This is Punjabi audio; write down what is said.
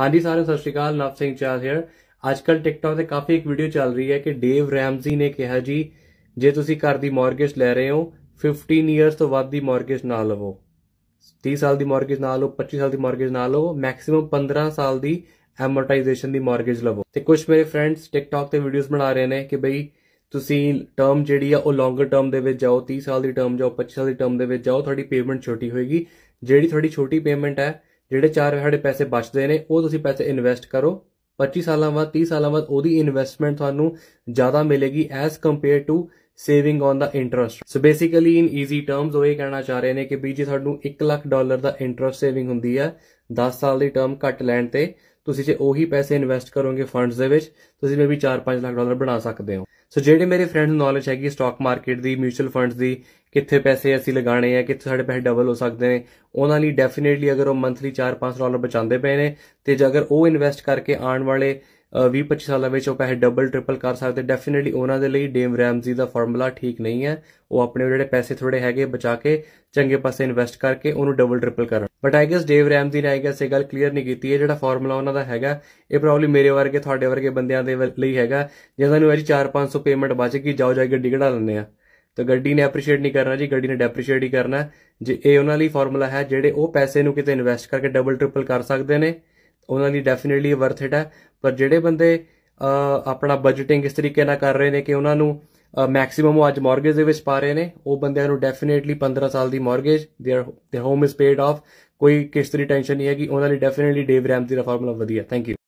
ਹਾਂਜੀ ਸਾਰੇ ਸਤਿ ਸ਼੍ਰੀ ਅਕਾਲ ਨਵ ਸਿੰਘ ਚਾਹ ਹੇਅਰ ਕੱਲ ਟਿਕਟੌਕ ਤੇ ਕਾਫੀ ਇੱਕ ਵੀਡੀਓ ਚੱਲ ਰਹੀ ਹੈ ਕਿ ਡੇਵ ਰੈਮਜ਼ੀ ਨੇ ਕਿਹਾ ਜੀ ਜੇ ਤੁਸੀਂ ਘਰ ਦੀ ਮਾਰਗੇਜ ਲੈ ਰਹੇ ਹੋ 15 ਇਅਰਸ ਤੋਂ ਵੱਧ ਦੀ ਮਾਰਗੇਜ ਨਾ ਲਵੋ 30 ਸਾਲ ਦੀ ਮਾਰਗੇਜ ਨਾ ਲਵੋ 25 ਸਾਲ ਦੀ ਮਾਰਗੇਜ ਨਾ ਲਵੋ ਮੈਕਸਿਮਮ 15 ਸਾਲ ਦੀ ਐਮੋਰਟਾਈਜੇਸ਼ਨ ਦੀ ਮਾਰਗੇਜ ਲਵੋ ਤੇ ਕੁਝ ਮੇਰੇ ਫਰੈਂਡਸ ਟਿਕਟੌਕ ਤੇ ਵੀਡੀਓਜ਼ ਬਣਾ ਰਹੇ ਨੇ ਕਿ ਬਈ ਤੁਸੀਂ ਟਰਮ ਜਿਹੜੀ ਆ ਉਹ ਲੌਂਗਰ ਟਰਮ ਦੇ ਵਿੱਚ ਜਾਓ 30 ਸਾਲ ਦੀ ਟਰਮ ਜਾਓ 25 ਸਾਲ ਦੀ ਟਰਮ ਦੇ ਵਿੱਚ ਜਾਓ ਤੁਹਾਡੀ ਪੇਮੈਂਟ ਛੋਟੀ ਹੋਏਗੀ ਜਿਹੜੀ ਤੁਹਾਡੀ ਛੋਟੀ ਪੇਮੈਂਟ ਹੈ ਜਿਹੜੇ 4 ਸਾਡੇ ਪੈਸੇ ਬਚਦੇ ਨੇ ਉਹ ਤੁਸੀਂ ਪੈਸੇ ਇਨਵੈਸਟ ਕਰੋ 25 ਸਾਲਾਂ ਬਾਅਦ 30 ਸਾਲਾਂ ਬਾਅਦ ਉਹਦੀ ਇਨਵੈਸਟਮੈਂਟ ਤੁਹਾਨੂੰ ਜ਼ਿਆਦਾ ਮਿਲੇਗੀ as compare to saving on ਦਾ interest so basically in easy terms ਉਹ ਇਹ ਕਹਿਣਾ ਚਾਹ ਰਹੇ ਨੇ ਕਿ ਵੀ ਜੇ ਤੁਹਾਨੂੰ 1 ਲੱਖ ਡਾਲਰ ਦਾ ਇੰਟਰਸਟ ਸੇਵਿੰਗ ਹੁੰਦੀ ਹੈ 10 ਸਾਲ ਦੀ ਟਰਮ ਕੱਟ ਲੈਣ ਤੇ ਤੁਸੀਂ ਜੇ ਉਹੀ ਪੈਸੇ ਇਨਵੈਸਟ ਕਰੋਗੇ ਫੰਡਸ ਦੇ ਵਿੱਚ ਤੁਸੀਂ ਮੇਬੀ 4-5 ਲੱਖ ਡਾਲਰ ਬਣਾ ਸਕਦੇ ਹੋ ਸੋ ਜਿਹੜੇ ਮੇਰੇ ਫਰੈਂਡ ਨੂੰ ਨੌਲੇਜ ਹੈਗੀ ਸਟਾਕ ਮਾਰਕੀਟ ਦੀ ਮਿਊਚੁਅਲ ਫੰਡਸ ਦੀ ਕਿੱਥੇ ਪੈਸੇ ਅਸੀਂ ਲਗਾਣੇ ਆ ਕਿੱਥੇ ਸਾਡੇ ਪੈਸੇ ਡਬਲ ਹੋ ਸਕਦੇ ਨੇ ਉਹਨਾਂ ਲਈ ਡੈਫੀਨਿਟਲੀ ਅਗਰ ਉਹ ਮੰਥਲੀ 4-5 ਡਾਲਰ ਬਚਾਉਂਦੇ ਪਏ ਨੇ ਤੇ ਜੇ ਅਗਰ ਉਹ ਇਨਵੈਸਟ ਕਰਕੇ ਆਉਣ ਵਾਲੇ 20-25 ਸਾਲਾਂ ਵਿੱਚ ਉਹ ਪੈਸੇ ਡਬਲ ਟ੍ਰਿਪਲ ਕਰ ਸਕਦੇ ਡੈਫੀਨਿਟਲੀ ਉਹਨਾਂ ਦੇ ਲਈ ਡੇਮ ਰੈਮਜ਼ੀ ਦਾ ਫਾਰਮੂਲਾ ਠੀਕ ਨਹੀਂ ਹੈ ਉਹ ਆਪਣੇ ਜਿਹੜੇ ਪੈਸੇ ਥੋੜੇ ਹੈਗੇ ਬਚਾ ਕੇ ਚੰਗੇ ਪਾਸੇ ਇਨਵੈਸਟ ਕਰਕੇ ਉਹਨੂੰ ਡਬਲ ਟ੍ਰਿਪਲ ਕਰਨ but I guess Dave Ramsey ਨੇ ਆਈ ਗੈਸ ਇਹ ਗੱਲ ਕਲੀਅਰ ਨਹੀਂ ਕੀਤੀ ਹੈ ਜਿਹੜਾ ਫਾਰਮੂਲਾ ਉਹਨਾਂ ਦਾ ਹੈਗਾ ਇਹ ਪ੍ਰੋਬਬਲੀ ਮੇਰੇ ਵਰਗੇ ਤੁਹਾਡੇ ਵਰਗੇ ਬੰਦਿਆਂ ਦੇ ਲਈ ਹੈਗਾ ਜੇ ਨੂੰ ਅਜੀ 4-500 ਪੇਮੈਂਟ ਬਚ ਗਈ ਜਾਓ ਜਾ ਕੇ ਡਿਗੜਾ ਲੈਣੇ ਆ ਤਾਂ ਗੱਡੀ ਨੇ ਐਪਰੀਸ਼ੀਏਟ ਨਹੀਂ ਕਰਨਾ ਜੀ ਗੱਡੀ ਨੇ ਡੈਪਰੀਸ਼ੀਏਟ ਹੀ ਕਰਨਾ ਜੇ ਇਹ ਉਹਨਾਂ ਲਈ ਫਾਰਮੂਲਾ ਹੈ ਜਿਹੜੇ ਉਹ ਪੈਸੇ ਨੂੰ ਕਿਤੇ ਇਨਵੈਸਟ ਕਰਕੇ ਡਬਲ ਟ੍ਰਿਪਲ ਕਰ ਸਕਦੇ ਨੇ ਉਹਨਾਂ ਲਈ ਡੈਫੀਨਿਟਲੀ ਵਰਥ ਇਟ ਹੈ ਪਰ ਜਿਹੜੇ ਬੰਦੇ ਆਪਣਾ ਬਜਟਿੰਗ ਇਸ ਤਰੀਕੇ ਨਾਲ ਕਰ ਰਹੇ ਨੇ ਕਿ ਉਹਨਾਂ ਨੂੰ ਮੈਕਸਿਮਮ ਉਹ ਅੱਜ ਮਾਰਗੇਜ ਦੇ ਵਿੱਚ ਪਾ ਰਹੇ ਨੇ ਉਹ ਬੰਦਿਆਂ ਨੂੰ ਡੈਫੀਨਿਟਲੀ 15 ਸਾਲ ਦੀ mortgage there there home is paid off ਕੋਈ ਕਿਸ਼ਤ ਦੀ ਟੈਨਸ਼ਨ ਨਹੀਂ ਹੈਗੀ ਉਹਨਾਂ ਲਈ ਡੈਫੀਨਿਟਲੀ ਡੇਵ ਰੈਮਜ਼ੀ ਦਾ ਫਾਰਮੂਲਾ ਵਧੀਆ ਥੈਂਕ ਯੂ